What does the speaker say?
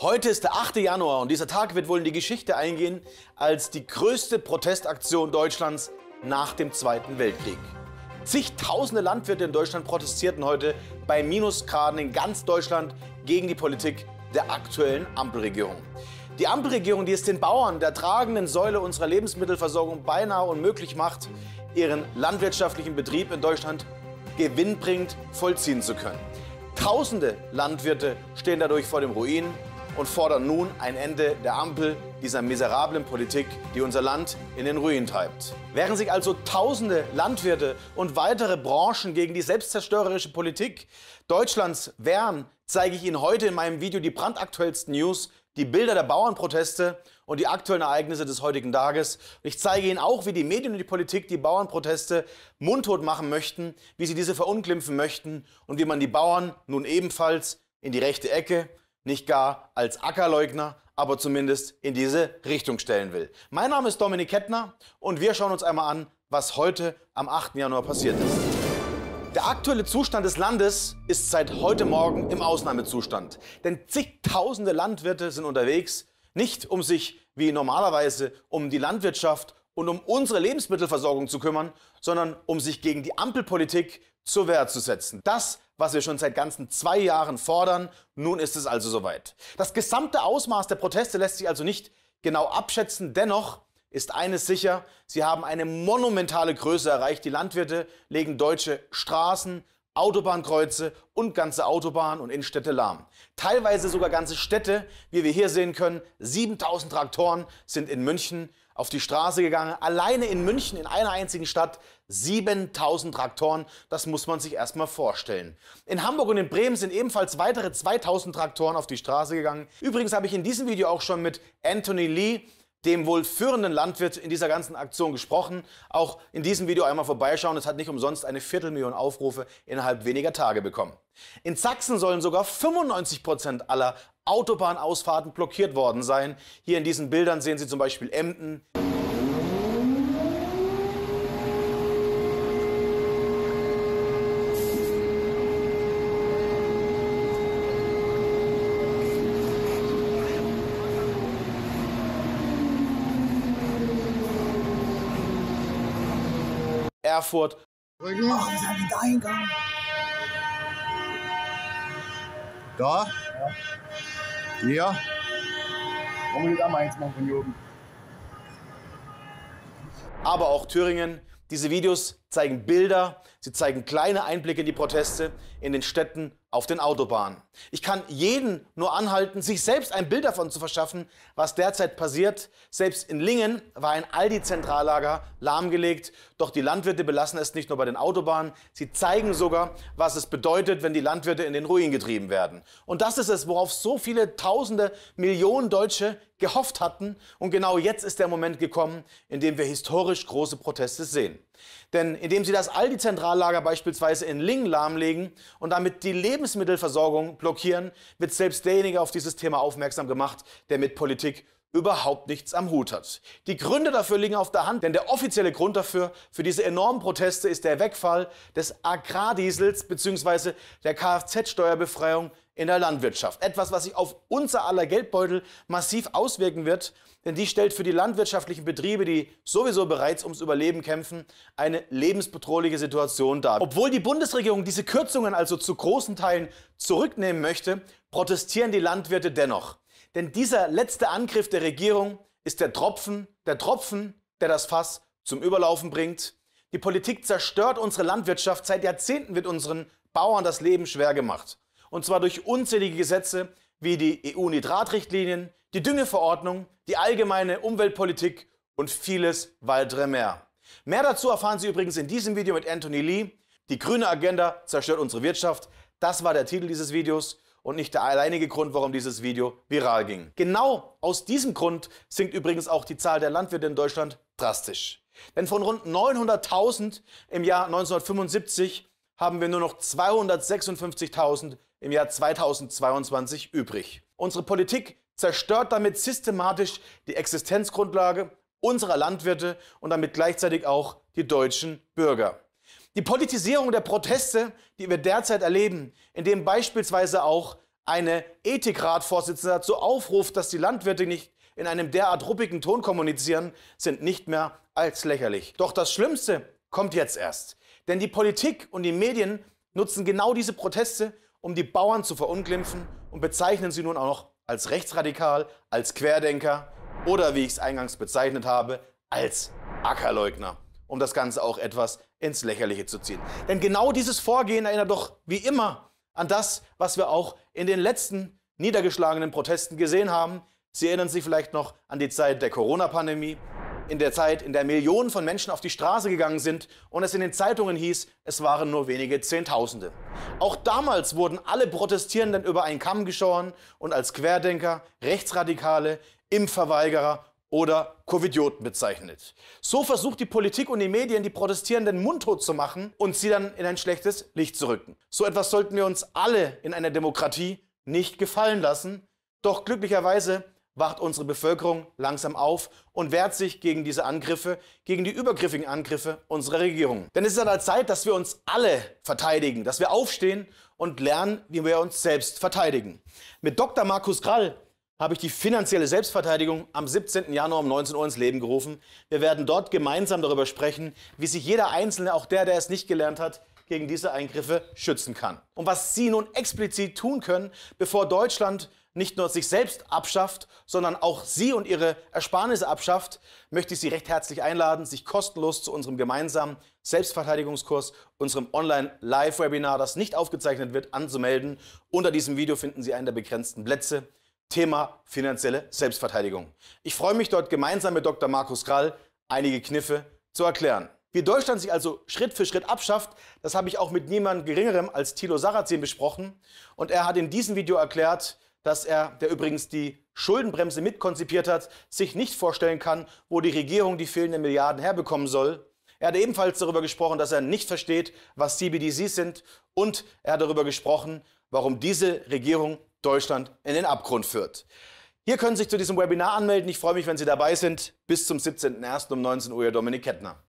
Heute ist der 8. Januar und dieser Tag wird wohl in die Geschichte eingehen als die größte Protestaktion Deutschlands nach dem Zweiten Weltkrieg. Zigtausende Landwirte in Deutschland protestierten heute bei Minusgraden in ganz Deutschland gegen die Politik der aktuellen Ampelregierung. Die Ampelregierung, die es den Bauern, der tragenden Säule unserer Lebensmittelversorgung, beinahe unmöglich macht, ihren landwirtschaftlichen Betrieb in Deutschland gewinnbringend vollziehen zu können. Tausende Landwirte stehen dadurch vor dem Ruin und fordern nun ein Ende der Ampel, dieser miserablen Politik, die unser Land in den Ruin treibt. Während sich also tausende Landwirte und weitere Branchen gegen die selbstzerstörerische Politik Deutschlands wehren, zeige ich Ihnen heute in meinem Video die brandaktuellsten News, die Bilder der Bauernproteste und die aktuellen Ereignisse des heutigen Tages. Ich zeige Ihnen auch, wie die Medien und die Politik die Bauernproteste mundtot machen möchten, wie sie diese verunglimpfen möchten und wie man die Bauern nun ebenfalls in die rechte Ecke nicht gar als Ackerleugner, aber zumindest in diese Richtung stellen will. Mein Name ist Dominik Kettner und wir schauen uns einmal an, was heute am 8. Januar passiert ist. Der aktuelle Zustand des Landes ist seit heute Morgen im Ausnahmezustand. Denn zigtausende Landwirte sind unterwegs, nicht um sich wie normalerweise um die Landwirtschaft und um unsere Lebensmittelversorgung zu kümmern, sondern um sich gegen die Ampelpolitik zur Wehr zu setzen. Das, was wir schon seit ganzen zwei Jahren fordern, nun ist es also soweit. Das gesamte Ausmaß der Proteste lässt sich also nicht genau abschätzen. Dennoch ist eines sicher, sie haben eine monumentale Größe erreicht. Die Landwirte legen deutsche Straßen, Autobahnkreuze und ganze Autobahnen und Innenstädte lahm. Teilweise sogar ganze Städte, wie wir hier sehen können. 7000 Traktoren sind in München auf die Straße gegangen. Alleine in München, in einer einzigen Stadt, 7000 Traktoren. Das muss man sich erstmal vorstellen. In Hamburg und in Bremen sind ebenfalls weitere 2000 Traktoren auf die Straße gegangen. Übrigens habe ich in diesem Video auch schon mit Anthony Lee dem wohl führenden Landwirt in dieser ganzen Aktion gesprochen. Auch in diesem Video einmal vorbeischauen. Es hat nicht umsonst eine Viertelmillion Aufrufe innerhalb weniger Tage bekommen. In Sachsen sollen sogar 95 Prozent aller Autobahnausfahrten blockiert worden sein. Hier in diesen Bildern sehen Sie zum Beispiel Emden. Erfurt. Oh, wir sind da hingegangen. Da? Ja. Hier? Wollen wir da mal eins machen von hier oben? Aber auch Thüringen. Diese Videos zeigen Bilder, sie zeigen kleine Einblicke in die Proteste in den Städten auf den Autobahnen. Ich kann jeden nur anhalten, sich selbst ein Bild davon zu verschaffen, was derzeit passiert. Selbst in Lingen war ein Aldi-Zentrallager lahmgelegt. Doch die Landwirte belassen es nicht nur bei den Autobahnen. Sie zeigen sogar, was es bedeutet, wenn die Landwirte in den Ruin getrieben werden. Und das ist es, worauf so viele Tausende, Millionen Deutsche gehofft hatten. Und genau jetzt ist der Moment gekommen, in dem wir historisch große Proteste sehen. Denn indem sie das Aldi-Zentrallager beispielsweise in Lingen lahmlegen und damit die Lebensmittelversorgung blockieren, wird selbst derjenige auf dieses Thema aufmerksam gemacht, der mit Politik überhaupt nichts am Hut hat. Die Gründe dafür liegen auf der Hand, denn der offizielle Grund dafür, für diese enormen Proteste, ist der Wegfall des Agrardiesels bzw. der Kfz-Steuerbefreiung in der Landwirtschaft. Etwas, was sich auf unser aller Geldbeutel massiv auswirken wird, denn die stellt für die landwirtschaftlichen Betriebe, die sowieso bereits ums Überleben kämpfen, eine lebensbedrohliche Situation dar. Obwohl die Bundesregierung diese Kürzungen also zu großen Teilen zurücknehmen möchte, protestieren die Landwirte dennoch. Denn dieser letzte Angriff der Regierung ist der Tropfen, der Tropfen, der das Fass zum Überlaufen bringt. Die Politik zerstört unsere Landwirtschaft. Seit Jahrzehnten wird unseren Bauern das Leben schwer gemacht und zwar durch unzählige Gesetze wie die EU-Nitratrichtlinien, die Düngeverordnung, die allgemeine Umweltpolitik und vieles weitere mehr. Mehr dazu erfahren Sie übrigens in diesem Video mit Anthony Lee. Die grüne Agenda zerstört unsere Wirtschaft. Das war der Titel dieses Videos und nicht der alleinige Grund, warum dieses Video viral ging. Genau aus diesem Grund sinkt übrigens auch die Zahl der Landwirte in Deutschland drastisch. Denn von rund 900.000 im Jahr 1975 haben wir nur noch 256.000 im Jahr 2022 übrig. Unsere Politik zerstört damit systematisch die Existenzgrundlage unserer Landwirte und damit gleichzeitig auch die deutschen Bürger. Die Politisierung der Proteste, die wir derzeit erleben, indem beispielsweise auch eine Ethikratvorsitzende dazu aufruft, dass die Landwirte nicht in einem derart ruppigen Ton kommunizieren, sind nicht mehr als lächerlich. Doch das Schlimmste kommt jetzt erst. Denn die Politik und die Medien nutzen genau diese Proteste um die Bauern zu verunglimpfen und bezeichnen sie nun auch noch als rechtsradikal, als Querdenker oder, wie ich es eingangs bezeichnet habe, als Ackerleugner, um das Ganze auch etwas ins Lächerliche zu ziehen. Denn genau dieses Vorgehen erinnert doch wie immer an das, was wir auch in den letzten niedergeschlagenen Protesten gesehen haben. Sie erinnern sich vielleicht noch an die Zeit der Corona-Pandemie, in der Zeit, in der Millionen von Menschen auf die Straße gegangen sind und es in den Zeitungen hieß, es waren nur wenige Zehntausende. Auch damals wurden alle Protestierenden über einen Kamm geschoren und als Querdenker, Rechtsradikale, Impfverweigerer oder Covidioten bezeichnet. So versucht die Politik und die Medien, die Protestierenden mundtot zu machen und sie dann in ein schlechtes Licht zu rücken. So etwas sollten wir uns alle in einer Demokratie nicht gefallen lassen. Doch glücklicherweise wacht unsere Bevölkerung langsam auf und wehrt sich gegen diese Angriffe, gegen die übergriffigen Angriffe unserer Regierung. Denn es ist an der Zeit, dass wir uns alle verteidigen, dass wir aufstehen und lernen, wie wir uns selbst verteidigen. Mit Dr. Markus Krall habe ich die finanzielle Selbstverteidigung am 17. Januar um 19 Uhr ins Leben gerufen. Wir werden dort gemeinsam darüber sprechen, wie sich jeder Einzelne, auch der, der es nicht gelernt hat, gegen diese Eingriffe schützen kann. Und was Sie nun explizit tun können, bevor Deutschland nicht nur sich selbst abschafft, sondern auch Sie und Ihre Ersparnisse abschafft, möchte ich Sie recht herzlich einladen, sich kostenlos zu unserem gemeinsamen Selbstverteidigungskurs, unserem Online-Live-Webinar, das nicht aufgezeichnet wird, anzumelden. Unter diesem Video finden Sie einen der begrenzten Plätze. Thema finanzielle Selbstverteidigung. Ich freue mich dort gemeinsam mit Dr. Markus Krall einige Kniffe zu erklären. Wie Deutschland sich also Schritt für Schritt abschafft, das habe ich auch mit niemandem Geringerem als Thilo Sarrazin besprochen. Und er hat in diesem Video erklärt, dass er, der übrigens die Schuldenbremse mitkonzipiert hat, sich nicht vorstellen kann, wo die Regierung die fehlenden Milliarden herbekommen soll. Er hat ebenfalls darüber gesprochen, dass er nicht versteht, was CBDCs sind. Und er hat darüber gesprochen, warum diese Regierung Deutschland in den Abgrund führt. Hier können Sie sich zu diesem Webinar anmelden. Ich freue mich, wenn Sie dabei sind. Bis zum 17.01. um 19 Uhr, Ihr Dominik Kettner.